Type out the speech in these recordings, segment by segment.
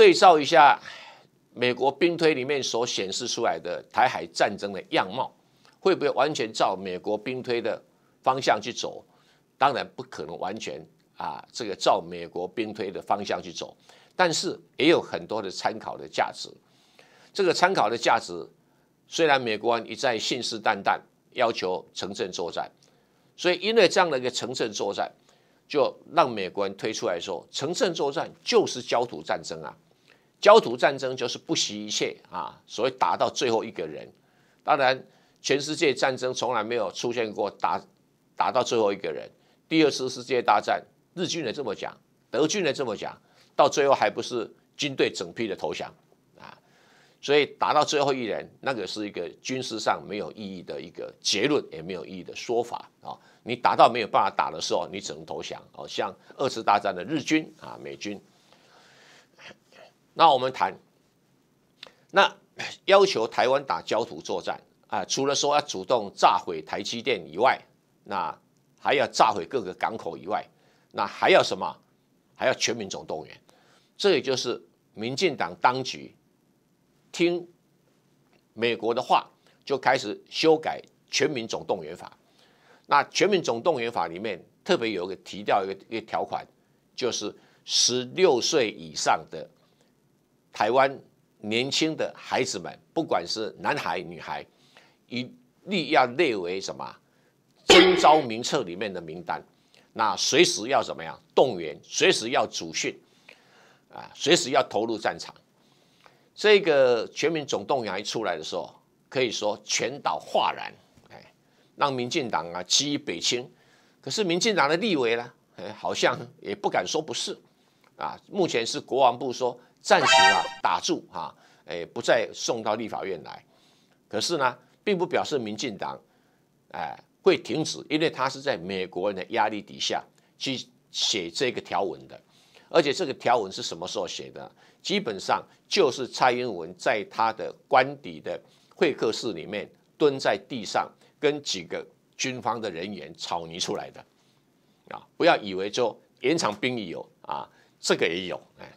对照一下美国兵推里面所显示出来的台海战争的样貌，会不会完全照美国兵推的方向去走？当然不可能完全啊，这个照美国兵推的方向去走，但是也有很多的参考的价值。这个参考的价值，虽然美国人一再信誓旦旦要求城镇作战，所以因为这样的一个城镇作战，就让美国人推出来说，城镇作战就是焦土战争啊。焦土战争就是不惜一切啊，所谓打到最后一个人。当然，全世界战争从来没有出现过打打到最后一个人。第二次世界大战，日军人这么讲，德军人这么讲，到最后还不是军队整批的投降啊？所以打到最后一人，那个是一个军事上没有意义的一个结论，也没有意义的说法啊。你打到没有办法打的时候，你只能投降。哦，像二次大战的日军啊，美军。那我们谈，那要求台湾打焦土作战啊，除了说要主动炸毁台积电以外，那还要炸毁各个港口以外，那还要什么？还要全民总动员。这也就是民进党当局听美国的话，就开始修改《全民总动员法》。那《全民总动员法》里面特别有个提到一个一个条款，就是十六岁以上的。台湾年轻的孩子们，不管是男孩女孩，一律要列为什么征召名册里面的名单，那随时要怎么样动员，随时要组训，啊，随时要投入战场。这个全民总动员一出来的时候，可以说全岛哗然，哎，让民进党啊，其北侵。可是民进党的立委呢，哎，好像也不敢说不是，啊，目前是国防部说。暂时啊，打住哈，诶，不再送到立法院来。可是呢，并不表示民进党，哎，会停止，因为他是在美国人的压力底下，去写这个条文的。而且这个条文是什么时候写的？基本上就是蔡英文在他的官邸的会客室里面蹲在地上，跟几个军方的人员草拟出来的。啊，不要以为说延长兵役有啊，这个也有，哎。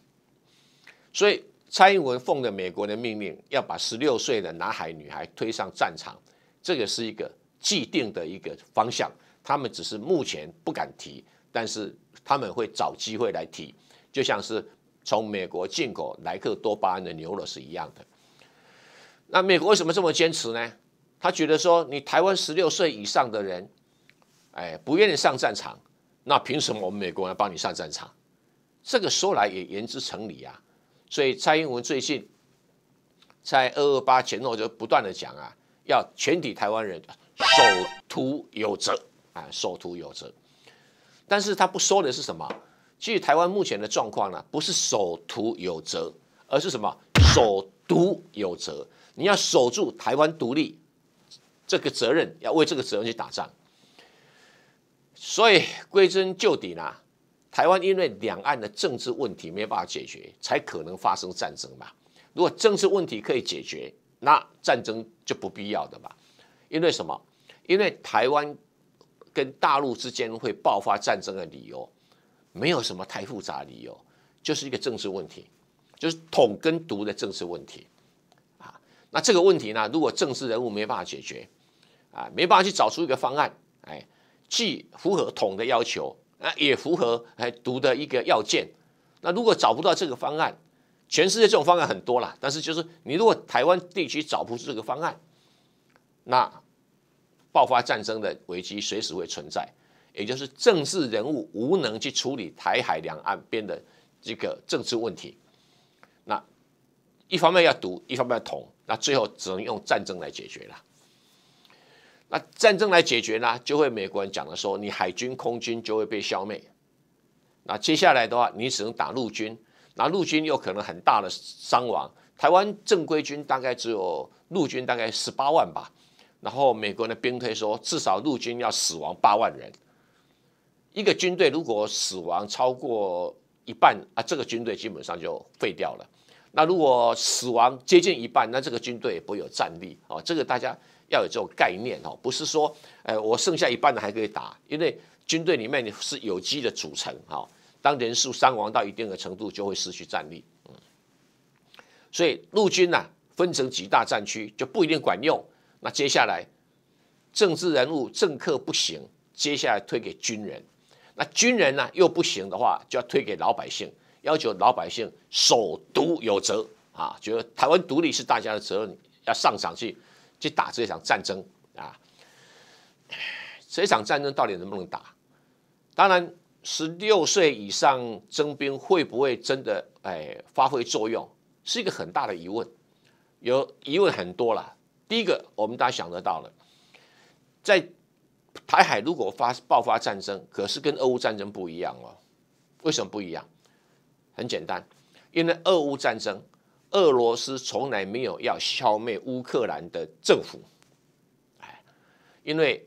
所以，蔡英文奉着美国的命令，要把十六岁的男孩女孩推上战场，这个是一个既定的一个方向。他们只是目前不敢提，但是他们会找机会来提，就像是从美国进口莱克多巴胺的牛肉是一样的。那美国为什么这么坚持呢？他觉得说，你台湾十六岁以上的人，哎，不愿意上战场，那凭什么我们美国人要帮你上战场？这个说来也言之成理呀。所以蔡英文最近在二二八前后就不断的讲啊，要全体台湾人守土有责啊，守土有责。但是他不说的是什么？其实台湾目前的状况呢，不是守土有责，而是什么？守独有责。你要守住台湾独立这个责任，要为这个责任去打仗。所以归根究底呢？台湾因为两岸的政治问题没办法解决，才可能发生战争嘛。如果政治问题可以解决，那战争就不必要的嘛。因为什么？因为台湾跟大陆之间会爆发战争的理由，没有什么太复杂理由，就是一个政治问题，就是统跟独的政治问题啊。那这个问题呢，如果政治人物没办法解决，啊，没办法去找出一个方案，哎，既符合统的要求。那也符合哎读的一个要件。那如果找不到这个方案，全世界这种方案很多啦。但是就是你如果台湾地区找不出这个方案，那爆发战争的危机随时会存在。也就是政治人物无能去处理台海两岸边的这个政治问题。那一方面要读，一方面要捅，那最后只能用战争来解决了。那战争来解决呢，就会美国人讲的说，你海军空军就会被消灭。那接下来的话，你只能打陆军，那陆军有可能很大的伤亡。台湾正规军大概只有陆军大概十八万吧，然后美国的兵推说，至少陆军要死亡八万人。一个军队如果死亡超过一半啊，这个军队基本上就废掉了。那如果死亡接近一半，那这个军队不会有战力啊，这个大家。要有这种概念哦，不是说，哎，我剩下一半的还可以打，因为军队里面是有机的组成哈，当人数伤亡到一定的程度，就会失去战力。嗯，所以陆军呢分成几大战区就不一定管用。那接下来政治人物、政客不行，接下来推给军人，那军人呢又不行的话，就要推给老百姓，要求老百姓守独有责啊，觉得台湾独立是大家的责任，要上场去。去打这场战争啊！这场战争到底能不能打？当然，十六岁以上征兵会不会真的哎发挥作用，是一个很大的疑问。有疑问很多了。第一个，我们大家想得到了，在台海如果发爆发战争，可是跟俄乌战争不一样哦。为什么不一样？很简单，因为俄乌战争。俄罗斯从来没有要消灭乌克兰的政府，哎，因为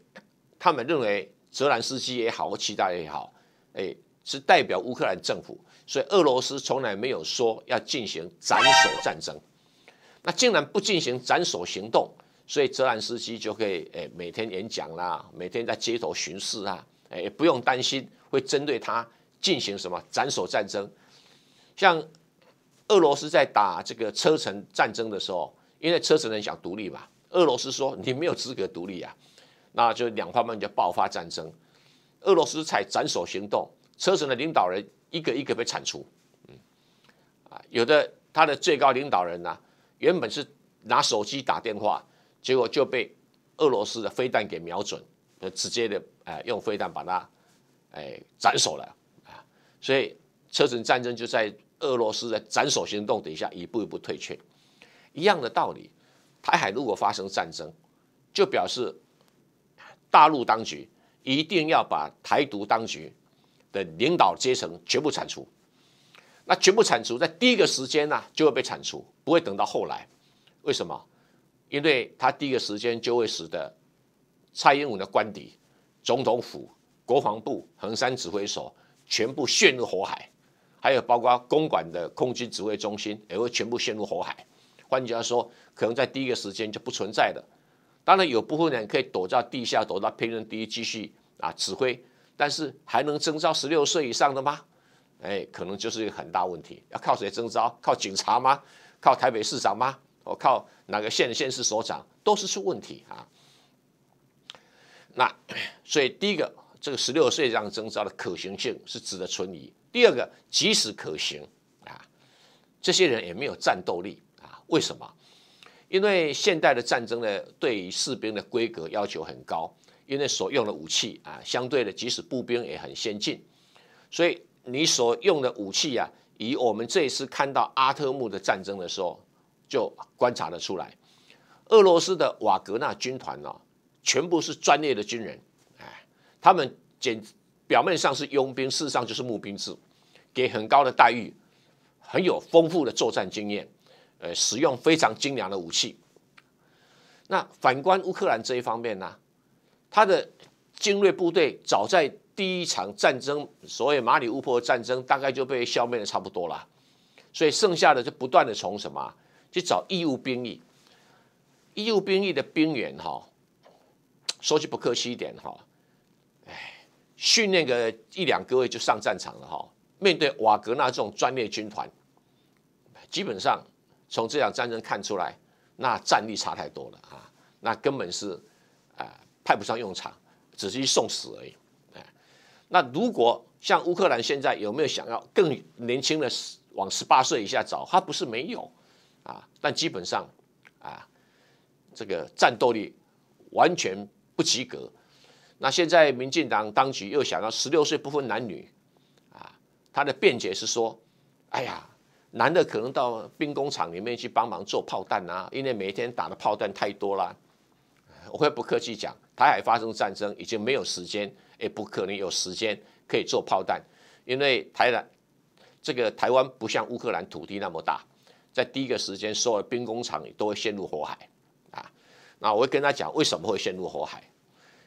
他们认为泽兰斯基也好，或其他也好，哎，是代表乌克兰政府，所以俄罗斯从来没有说要进行斩首战争。那竟然不进行斩首行动，所以泽兰斯基就可以哎每天演讲啦，每天在街头巡视啊，哎，不用担心会针对他进行什么斩首战争，像。俄罗斯在打这个车臣战争的时候，因为车臣人想独立嘛，俄罗斯说你没有资格独立啊，那就两方面就爆发战争，俄罗斯才斩首行动，车臣的领导人一个一个被铲除，嗯，啊，有的他的最高领导人呢，原本是拿手机打电话，结果就被俄罗斯的飞弹给瞄准，直接的哎用飞弹把他哎斩首了啊，所以车臣战争就在。俄罗斯的斩首行动，等一下一步一步退却，一样的道理。台海如果发生战争，就表示大陆当局一定要把台独当局的领导阶层全部铲除。那全部铲除，在第一个时间呢，就会被铲除，不会等到后来。为什么？因为他第一个时间就会使得蔡英文的官邸、总统府、国防部、横山指挥所全部陷入火海。还有包括公馆的空军指挥中心也会全部陷入火海。换句话说，可能在第一个时间就不存在的。当然，有部分人可以躲在地下，躲到偏远地区继续啊指挥，但是还能征召十六岁以上的吗？哎，可能就是一个很大问题。要靠谁征召？靠警察吗？靠台北市长吗？我靠哪个县的县市首长？都是出问题啊。那所以第一个，这个十六岁这样征召的可行性是值得存疑。第二个，即使可行啊，这些人也没有战斗力啊？为什么？因为现代的战争呢，对于士兵的规格要求很高，因为所用的武器啊，相对的，即使步兵也很先进，所以你所用的武器啊，以我们这一次看到阿特木的战争的时候，就观察得出来。俄罗斯的瓦格纳军团呢，全部是专业的军人，哎，他们简表面上是佣兵，事实上就是募兵制。给很高的待遇，很有丰富的作战经验，呃，使用非常精良的武器。那反观乌克兰这一方面呢，他的精锐部队早在第一场战争，所谓马里乌波战争，大概就被消灭的差不多了。所以剩下的就不断的从什么去找义务兵役，义务兵役的兵员哈，说句不客气一点哈，哎，训练个一两个月就上战场了哈。面对瓦格纳这种专业军团，基本上从这场战争看出来，那战力差太多了啊！那根本是啊派不上用场，只是送死而已。哎，那如果像乌克兰现在有没有想要更年轻的往十八岁以下找？他不是没有啊，但基本上啊这个战斗力完全不及格。那现在民进党当局又想要十六岁不分男女。他的辩解是说：“哎呀，男的可能到兵工厂里面去帮忙做炮弹啊，因为每天打的炮弹太多了。”我会不客气讲，台海发生战争已经没有时间，也不可能有时间可以做炮弹，因为台南这个台湾不像乌克兰土地那么大，在第一个时间，所有的兵工厂都会陷入火海啊。那我会跟他讲为什么会陷入火海，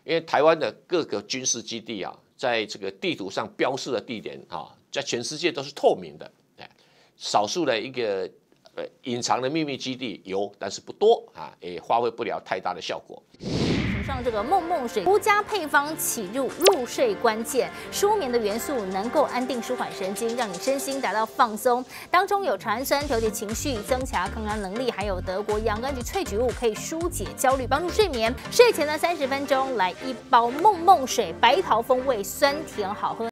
因为台湾的各个军事基地啊，在这个地图上标示的地点啊。在全世界都是透明的，哎，少数的一个呃隐藏的秘密基地有，但是不多啊，也发挥不了太大的效果。涂上这个梦梦水，独家配方，起入入睡关键，舒眠的元素能够安定舒缓神经，让你身心达到放松。当中有茶氨酸调节情绪，增强抗压能力，还有德国洋甘菊萃取物可以纾解焦虑，帮助睡眠。睡前呢，三十分钟来一包梦梦水，白桃风味，酸甜好喝。